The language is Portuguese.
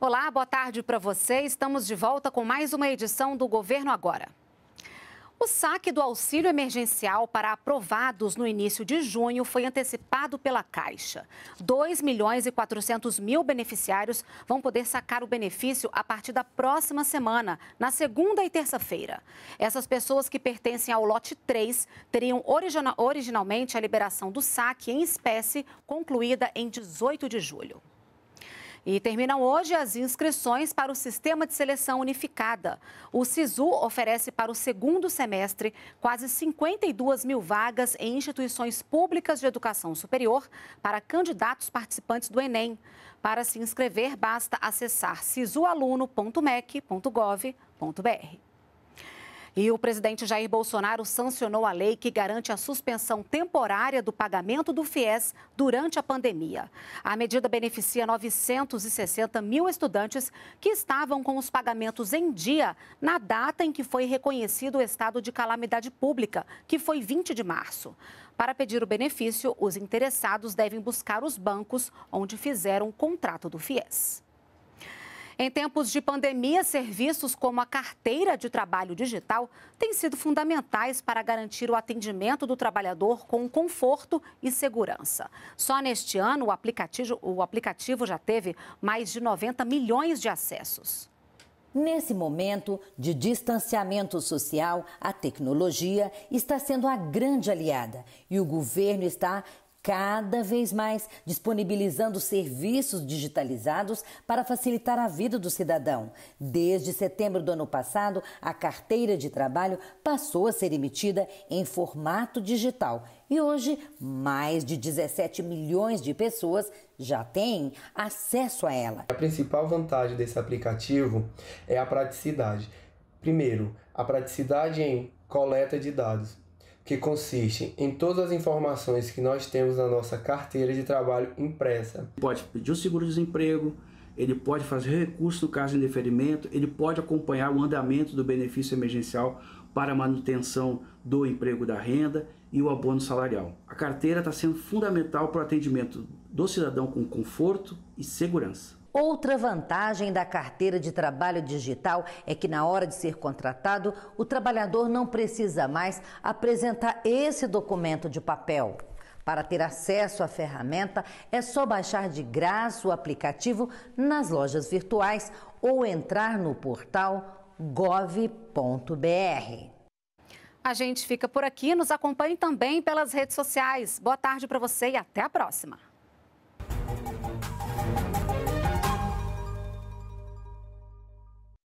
Olá, boa tarde para você. Estamos de volta com mais uma edição do Governo Agora. O saque do auxílio emergencial para aprovados no início de junho foi antecipado pela Caixa. 2 milhões e 400 mil beneficiários vão poder sacar o benefício a partir da próxima semana, na segunda e terça-feira. Essas pessoas que pertencem ao lote 3 teriam originalmente a liberação do saque em espécie concluída em 18 de julho. E terminam hoje as inscrições para o Sistema de Seleção Unificada. O SISU oferece para o segundo semestre quase 52 mil vagas em instituições públicas de educação superior para candidatos participantes do Enem. Para se inscrever, basta acessar sisualuno.mec.gov.br. E o presidente Jair Bolsonaro sancionou a lei que garante a suspensão temporária do pagamento do FIES durante a pandemia. A medida beneficia 960 mil estudantes que estavam com os pagamentos em dia na data em que foi reconhecido o estado de calamidade pública, que foi 20 de março. Para pedir o benefício, os interessados devem buscar os bancos onde fizeram o contrato do FIES. Em tempos de pandemia, serviços como a carteira de trabalho digital têm sido fundamentais para garantir o atendimento do trabalhador com conforto e segurança. Só neste ano, o aplicativo, o aplicativo já teve mais de 90 milhões de acessos. Nesse momento de distanciamento social, a tecnologia está sendo a grande aliada e o governo está cada vez mais disponibilizando serviços digitalizados para facilitar a vida do cidadão. Desde setembro do ano passado, a carteira de trabalho passou a ser emitida em formato digital e hoje mais de 17 milhões de pessoas já têm acesso a ela. A principal vantagem desse aplicativo é a praticidade. Primeiro, a praticidade em coleta de dados que consistem em todas as informações que nós temos na nossa carteira de trabalho impressa. Pode pedir o seguro-desemprego, ele pode fazer recurso no caso de deferimento, ele pode acompanhar o andamento do benefício emergencial para manutenção do emprego da renda e o abono salarial. A carteira está sendo fundamental para o atendimento do cidadão com conforto e segurança. Outra vantagem da carteira de trabalho digital é que, na hora de ser contratado, o trabalhador não precisa mais apresentar esse documento de papel. Para ter acesso à ferramenta, é só baixar de graça o aplicativo nas lojas virtuais ou entrar no portal gov.br. A gente fica por aqui, nos acompanhe também pelas redes sociais. Boa tarde para você e até a próxima.